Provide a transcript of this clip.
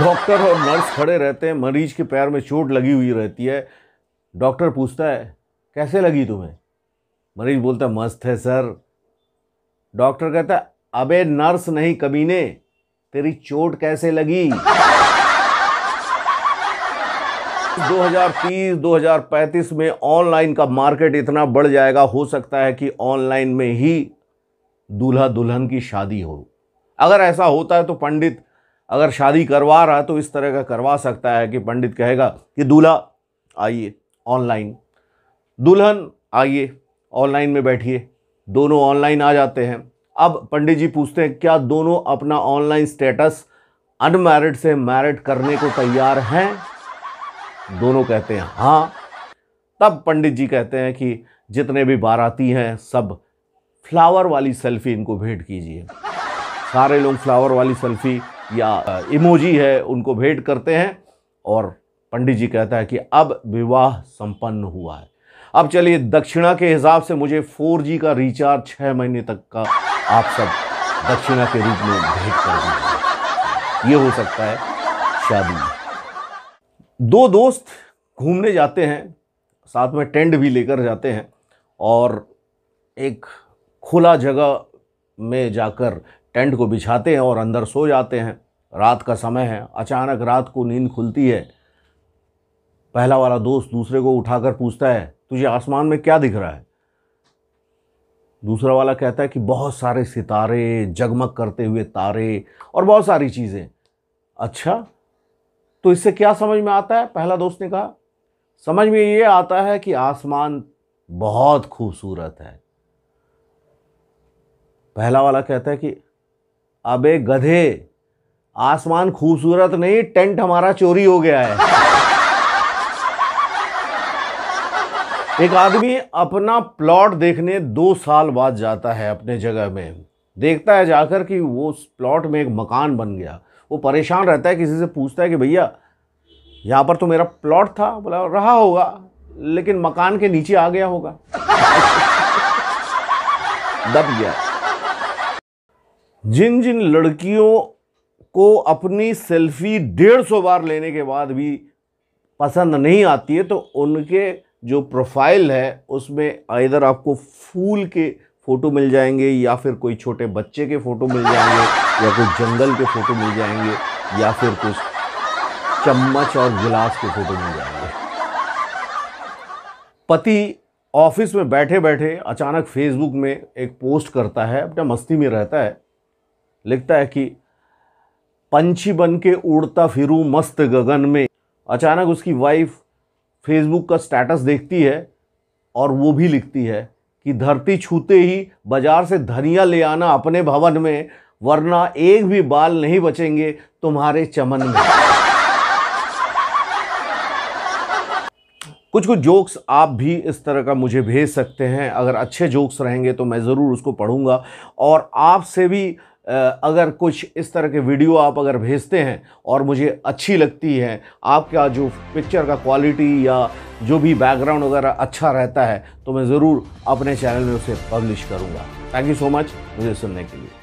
doctor और nurse खड़े रहते हैं मरीज के पैर में चोट लगी हुई रहती है डॉक्टर पूछता है कैसे लगी तुम्हें मरीज बोलता है मस्त है सर डॉक्टर कहता है अबे नर्स नहीं कमीने तेरी चोट कैसे लगी 2030-2035 में ऑनलाइन का मार्केट इतना बढ़ जाएगा हो सकता है कि ऑनलाइन में ही दूल्हा दुल्हन की शादी हो अगर ऐसा होता है तो पंडित अगर शादी करवा रहा है तो इस तरह का करवा सकता है कि पंडित कहेगा कि दूल्हा आइए ऑनलाइन दुल्हन आइए ऑनलाइन में बैठिए दोनों ऑनलाइन आ जाते हैं अब पंडित जी पूछते हैं क्या दोनों अपना ऑनलाइन स्टेटस अनमैरिड से मैरिड करने को तैयार हैं दोनों कहते हैं हाँ तब पंडित जी कहते हैं कि जितने भी बाराती हैं सब फ्लावर वाली सेल्फी इनको भेंट कीजिए सारे लोग फ्लावर वाली सेल्फी या इमोजी है उनको भेंट करते हैं और पंडित जी कहता है कि अब विवाह संपन्न हुआ है अब चलिए दक्षिणा के हिसाब से मुझे फोर जी का रिचार्ज छः महीने तक का आप सब दक्षिणा के रूप में भेंट कर दीजिए ये हो सकता है शादी दो दोस्त घूमने जाते हैं साथ में टेंट भी लेकर जाते हैं और एक खुला जगह में जाकर टेंट को बिछाते हैं और अंदर सो जाते हैं रात का समय है अचानक रात को नींद खुलती है पहला वाला दोस्त दूसरे को उठाकर पूछता है तुझे आसमान में क्या दिख रहा है दूसरा वाला कहता है कि बहुत सारे सितारे जगमग करते हुए तारे और बहुत सारी चीज़ें अच्छा तो इससे क्या समझ में आता है पहला दोस्त ने कहा समझ में ये आता है कि आसमान बहुत खूबसूरत है पहला वाला कहता है कि अबे गधे आसमान खूबसूरत नहीं टेंट हमारा चोरी हो गया है एक आदमी अपना प्लॉट देखने दो साल बाद जाता है अपने जगह में देखता है जाकर कि वो उस प्लॉट में एक मकान बन गया वो परेशान रहता है किसी से पूछता है कि भैया यहाँ पर तो मेरा प्लॉट था बोला रहा होगा लेकिन मकान के नीचे आ गया होगा दब गया जिन जिन लड़कियों को अपनी सेल्फी डेढ़ सौ बार लेने के बाद भी पसंद नहीं आती है तो उनके जो प्रोफाइल है उसमें इधर आपको फूल के फ़ोटो मिल जाएंगे या फिर कोई छोटे बच्चे के फ़ोटो मिल जाएंगे या कोई जंगल के फ़ोटो मिल जाएंगे या फिर कुछ चम्मच और गिलास के फ़ोटो मिल जाएंगे पति ऑफिस में बैठे बैठे अचानक फेसबुक में एक पोस्ट करता है अपना मस्ती में रहता है लिखता है कि पंछी बन के उड़ता फिरूं मस्त गगन में अचानक उसकी वाइफ फेसबुक का स्टेटस देखती है और वो भी लिखती है कि धरती छूते ही बाजार से धनिया ले आना अपने भवन में वरना एक भी बाल नहीं बचेंगे तुम्हारे चमन में कुछ कुछ जोक्स आप भी इस तरह का मुझे भेज सकते हैं अगर अच्छे जोक्स रहेंगे तो मैं ज़रूर उसको पढ़ूंगा और आपसे भी अगर कुछ इस तरह के वीडियो आप अगर भेजते हैं और मुझे अच्छी लगती है आपका जो पिक्चर का क्वालिटी या जो भी बैकग्राउंड वगैरह अच्छा रहता है तो मैं ज़रूर अपने चैनल में उसे पब्लिश करूँगा थैंक यू सो मच मुझे सुनने के लिए